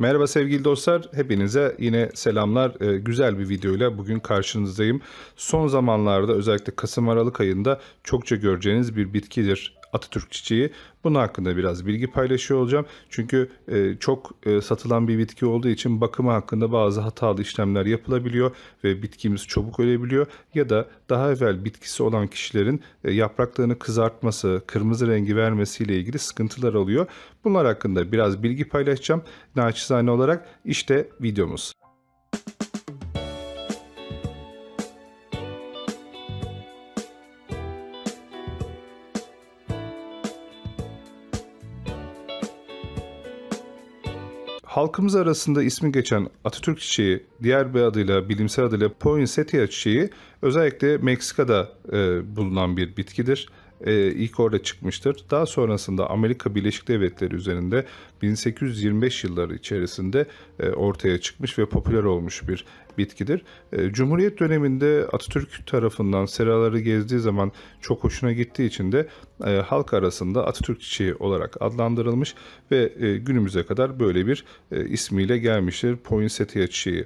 Merhaba sevgili dostlar, hepinize yine selamlar. Ee, güzel bir videoyla bugün karşınızdayım. Son zamanlarda özellikle Kasım-Aralık ayında çokça göreceğiniz bir bitkidir Atatürk çiçeği. Bunun hakkında biraz bilgi paylaşıyor olacağım. Çünkü e, çok e, satılan bir bitki olduğu için bakımı hakkında bazı hatalı işlemler yapılabiliyor ve bitkimiz çabuk ölebiliyor ya da daha evvel bitkisi olan kişilerin e, yapraklarını kızartması, kırmızı rengi vermesiyle ilgili sıkıntılar oluyor. Bunlar hakkında biraz bilgi paylaşacağım. Naçizane olarak işte videomuz. Halkımız arasında ismi geçen Atatürk çiçeği, diğer bir adıyla bilimsel adıyla poinsettia çiçeği özellikle Meksika'da e, bulunan bir bitkidir. E, ilk orada çıkmıştır. Daha sonrasında Amerika Birleşik Devletleri üzerinde 1825 yılları içerisinde e, ortaya çıkmış ve popüler olmuş bir bitkidir. Ee, Cumhuriyet döneminde Atatürk tarafından seraları gezdiği zaman çok hoşuna gittiği için de e, halk arasında Atatürk çiçeği olarak adlandırılmış ve e, günümüze kadar böyle bir e, ismiyle gelmiştir poinsettia çiçeği.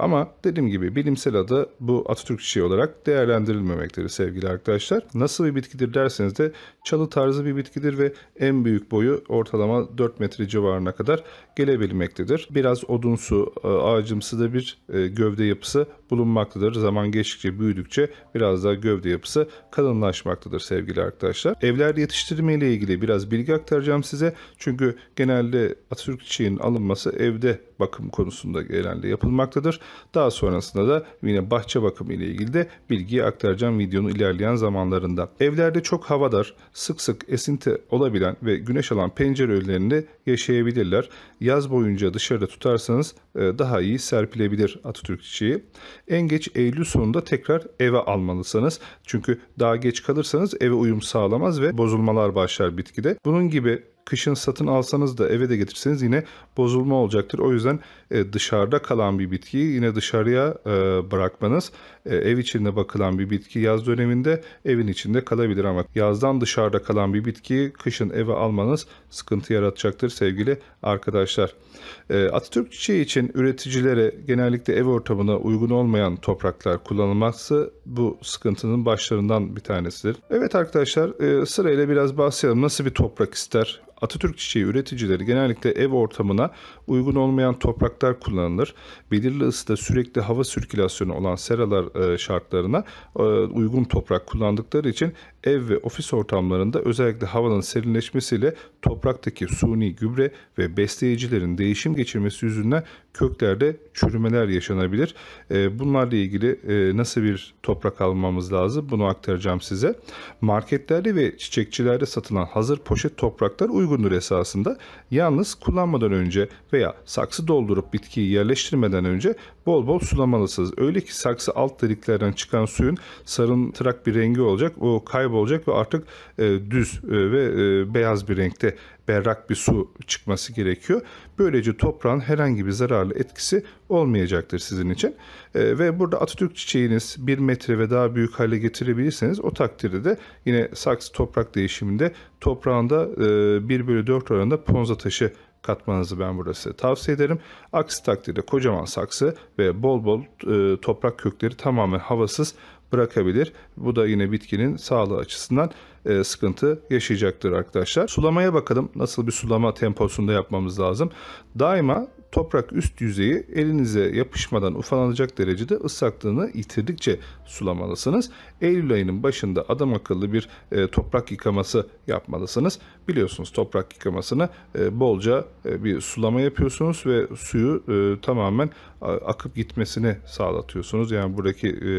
ama dediğim gibi bilimsel adı bu Atatürk çiçeği olarak değerlendirilmemektedir sevgili arkadaşlar. Nasıl bir bitkidir derseniz de çalı tarzı bir bitkidir ve en büyük boyu ortalama 4 metre civarına kadar gelebilmektedir. Biraz odunsu, ağacımsı da bir gövde yapısı bulunmaktadır. Zaman geçtikçe büyüdükçe biraz daha gövde yapısı kalınlaşmaktadır sevgili arkadaşlar. Evler yetiştirme ile ilgili biraz bilgi aktaracağım size. Çünkü genelde Atatürk çiğin alınması evde bakım konusunda genelde yapılmaktadır. Daha sonrasında da yine bahçe bakımı ile ilgili de bilgiyi aktaracağım videonun ilerleyen zamanlarında. Evlerde çok havadar, sık sık esinti olabilen ve güneş alan pencere önlerinde yaşayabilirler. Yaz boyunca dışarıda tutarsanız e, daha iyi serpilebilir Atatürk çiçeği. En geç Eylül sonunda tekrar eve almalısınız. Çünkü daha geç kalırsanız eve uyum sağlamaz ve bozulmalar başlar bitkide. Bunun gibi kışın satın alsanız da eve de getirseniz yine bozulma olacaktır. O yüzden e, dışarıda kalan bir bitkiyi yine dışarıya e, bırakmanız e, ev içinde bakılan bir bitki yaz döneminde evin içinde kalabilir ama yazdan dışarıda kalan bir bitkiyi kışın eve almanız sıkıntı yaratacaktır sevgili arkadaşlar. E, Atatürk çiçeği için üreticilere genellikle ev ortamına uygun olmayan topraklar kullanılması bu sıkıntının başlarından bir tanesidir. Evet arkadaşlar e, sırayla biraz bahsedelim. Nasıl bir toprak ister? Atatürk çiçeği üreticileri genellikle ev ortamına uygun olmayan topraklar kullanılır. Belirli ısıda sürekli hava sirkülasyonu olan seralar e, şartlarına e, uygun toprak kullandıkları için ev ve ofis ortamlarında özellikle havanın serinleşmesiyle topraktaki suni gübre ve besleyicilerin değişim geçirmesi yüzünden köklerde çürümeler yaşanabilir. E, bunlarla ilgili nasıl bir toprak almamız lazım bunu aktaracağım size. Marketlerde ve çiçekçilerde satılan hazır poşet topraklar uygun uygundur esasında. Yalnız kullanmadan önce veya saksı doldurup bitkiyi yerleştirmeden önce bol bol sulamalısınız. Öyle ki saksı alt deliklerden çıkan suyun sarımtırak bir rengi olacak. O kaybolacak ve artık e, düz e, ve e, beyaz bir renkte berrak bir su çıkması gerekiyor. Böylece toprağın herhangi bir zararlı etkisi olmayacaktır sizin için. E, ve burada Atatürk çiçeğiniz 1 metre ve daha büyük hale getirebilirseniz o takdirde de yine saksı toprak değişiminde toprağında e, 1 bölü 4 oranında ponza taşı katmanızı ben burası tavsiye ederim. Aksi takdirde kocaman saksı ve bol bol e, toprak kökleri tamamen havasız bırakabilir. Bu da yine bitkinin sağlığı açısından e, sıkıntı yaşayacaktır arkadaşlar. Sulamaya bakalım nasıl bir sulama temposunda yapmamız lazım. Daima toprak üst yüzeyi elinize yapışmadan ufalanacak derecede ıslaklığını yitirdikçe sulamalısınız. Eylül ayının başında adam akıllı bir e, toprak yıkaması yapmalısınız. Biliyorsunuz toprak yıkamasını e, bolca e, bir sulama yapıyorsunuz ve suyu e, tamamen a, akıp gitmesini sağlatıyorsunuz. Yani buradaki e,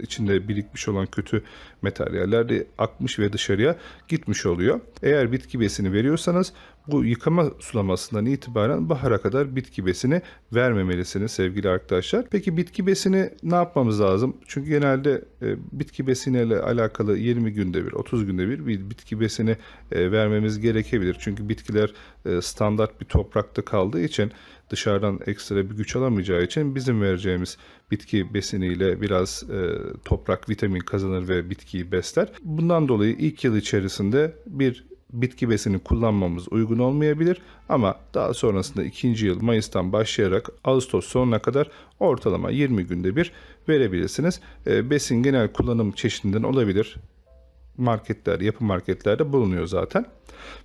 içinde birikmiş olan kötü materyaller de akmış ve dışarıya gitmiş oluyor. Eğer bitki besini veriyorsanız bu yıkama sulamasından itibaren bahara kadar bitki besini vermemelisiniz sevgili arkadaşlar. Peki bitki besini ne yapmamız lazım? Çünkü genelde e, bitki besiniyle alakalı 20 günde bir, 30 günde bir, bir bitki besini e, vermemiz gerekebilir. Çünkü bitkiler e, standart bir toprakta kaldığı için dışarıdan ekstra bir güç alamayacağı için bizim vereceğimiz bitki besiniyle biraz e, toprak vitamin kazanır ve bitkiyi besler. Bundan dolayı ilk yıl içerisinde bir bitki besini kullanmamız uygun olmayabilir ama daha sonrasında ikinci yıl Mayıs'tan başlayarak Ağustos sonuna kadar ortalama 20 günde bir verebilirsiniz. Ee, besin genel kullanım çeşidinden olabilir. Marketler, yapı marketlerde bulunuyor zaten.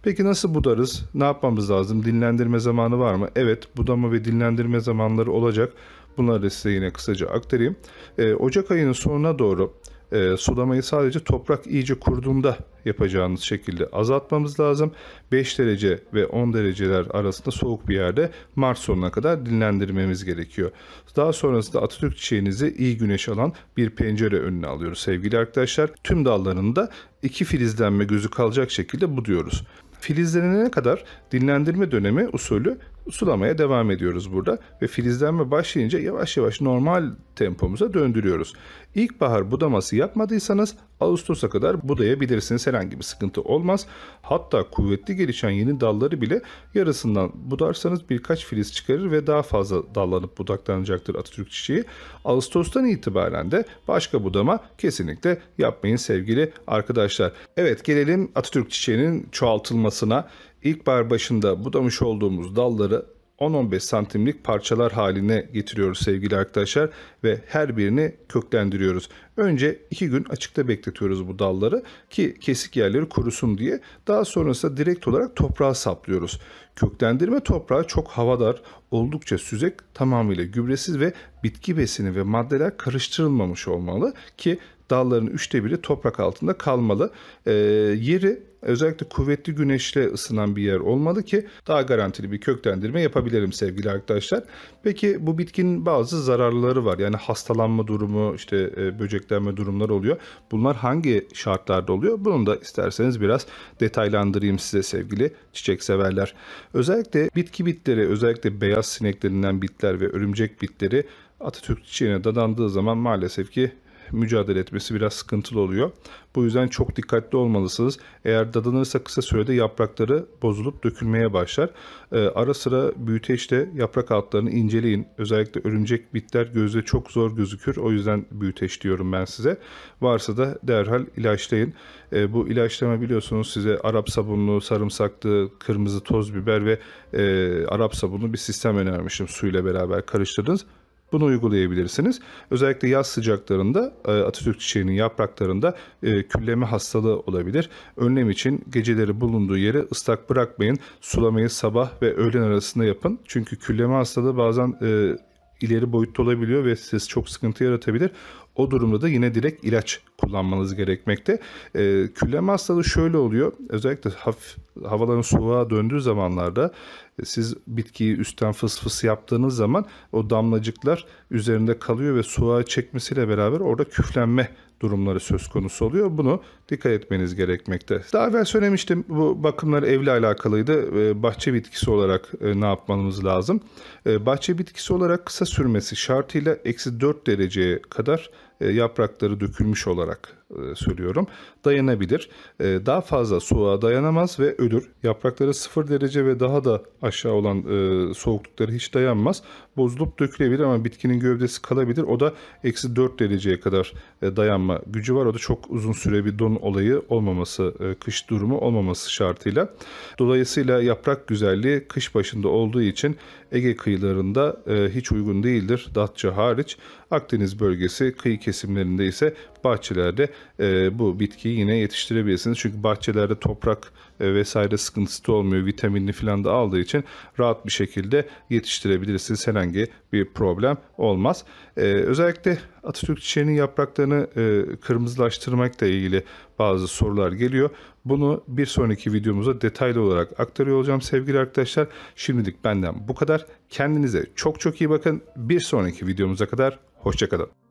Peki nasıl budarız? Ne yapmamız lazım? Dinlendirme zamanı var mı? Evet, budama ve dinlendirme zamanları olacak. Bunları size yine kısaca aktarayım. Ee, Ocak ayının sonuna doğru e, sulamayı sadece toprak iyice kurduğunda yapacağınız şekilde azaltmamız lazım. 5 derece ve 10 dereceler arasında soğuk bir yerde Mart sonuna kadar dinlendirmemiz gerekiyor. Daha sonrasında Atatürk çiçeğinizi iyi güneş alan bir pencere önüne alıyoruz sevgili arkadaşlar. Tüm dallarında iki filizlenme gözü kalacak şekilde buduyoruz. Filizlenene kadar dinlendirme dönemi usulü sulamaya devam ediyoruz burada ve filizlenme başlayınca yavaş yavaş normal tempomuza döndürüyoruz. İlkbahar budaması yapmadıysanız Ağustos'a kadar budayabilirsiniz herhangi bir sıkıntı olmaz. Hatta kuvvetli gelişen yeni dalları bile yarısından budarsanız birkaç filiz çıkarır ve daha fazla dallanıp budaklanacaktır Atatürk çiçeği. Ağustos'tan itibaren de başka budama kesinlikle yapmayın sevgili arkadaşlar. Evet gelelim Atatürk çiçeğinin çoğaltılmasına. İlkbahar başında budamış olduğumuz dalları 10-15 santimlik parçalar haline getiriyoruz sevgili arkadaşlar ve her birini köklendiriyoruz. Önce 2 gün açıkta bekletiyoruz bu dalları ki kesik yerleri kurusun diye. Daha sonrasında direkt olarak toprağa saplıyoruz. Köklendirme toprağı çok havadar, oldukça süzek, tamamıyla gübresiz ve bitki besini ve maddeler karıştırılmamış olmalı ki dalların üçte biri toprak altında kalmalı. E, yeri özellikle kuvvetli güneşle ısınan bir yer olmalı ki daha garantili bir köklendirme yapabilirim sevgili arkadaşlar. Peki bu bitkinin bazı zararları var. Yani hastalanma durumu, işte e, böceklenme durumları oluyor. Bunlar hangi şartlarda oluyor? Bunu da isterseniz biraz detaylandırayım size sevgili çiçek severler. Özellikle bitki bitleri, özellikle beyaz sineklerinden bitler ve örümcek bitleri Atatürk çiçeğine dadandığı zaman maalesef ki mücadele etmesi biraz sıkıntılı oluyor. Bu yüzden çok dikkatli olmalısınız. Eğer dadanırsa kısa sürede yaprakları bozulup dökülmeye başlar. E, ara sıra büyüteçte yaprak altlarını inceleyin. Özellikle örümcek bitler gözle çok zor gözükür. O yüzden büyüteç diyorum ben size. Varsa da derhal ilaçlayın. E, bu ilaçlama biliyorsunuz size Arap sabunlu, sarımsaklı, kırmızı toz biber ve e, Arap sabunlu bir sistem önermişim. suyla beraber karıştırdınız. Bunu uygulayabilirsiniz. Özellikle yaz sıcaklarında e, Atatürk çiçeğinin yapraklarında e, külleme hastalığı olabilir. Önlem için geceleri bulunduğu yeri ıslak bırakmayın. Sulamayı sabah ve öğlen arasında yapın. Çünkü külleme hastalığı bazen e, ileri boyutta olabiliyor ve siz çok sıkıntı yaratabilir. O durumda da yine direkt ilaç kullanmanız gerekmekte. E, ee, küllenme hastalığı şöyle oluyor. Özellikle hafif havaların soğuğa döndüğü zamanlarda e, siz bitkiyi üstten fıs fıs yaptığınız zaman o damlacıklar üzerinde kalıyor ve soğuğa çekmesiyle beraber orada küflenme durumları söz konusu oluyor. Bunu dikkat etmeniz gerekmekte. Daha evvel söylemiştim bu bakımlar evle alakalıydı. Ee, bahçe bitkisi olarak e, ne yapmamız lazım? Ee, bahçe bitkisi olarak kısa sürmesi şartıyla eksi 4 dereceye kadar e, yaprakları dökülmüş olarak e, söylüyorum dayanabilir. E, daha fazla soğuğa dayanamaz ve ölür. Yaprakları sıfır derece ve daha da aşağı olan soğuklukları hiç dayanmaz. Bozulup dökülebilir ama bitkinin gövdesi kalabilir. O da eksi 4 dereceye kadar dayanma gücü var. O da çok uzun süre bir don olayı olmaması, kış durumu olmaması şartıyla. Dolayısıyla yaprak güzelliği kış başında olduğu için Ege kıyılarında e, hiç uygun değildir. Datça hariç Akdeniz bölgesi kıyı kesimlerinde ise bahçelerde e, bu bitkiyi yine yetiştirebilirsiniz. Çünkü bahçelerde toprak e, vesaire sıkıntısı da olmuyor. vitaminli falan da aldığı için rahat bir şekilde yetiştirebilirsiniz. Herhangi bir problem olmaz. Ee, özellikle Atatürk çiçeğinin yapraklarını e, kırmızılaştırmakla ilgili bazı sorular geliyor. Bunu bir sonraki videomuzda detaylı olarak aktarıyor olacağım sevgili arkadaşlar. Şimdilik benden bu kadar. Kendinize çok çok iyi bakın. Bir sonraki videomuza kadar hoşçakalın.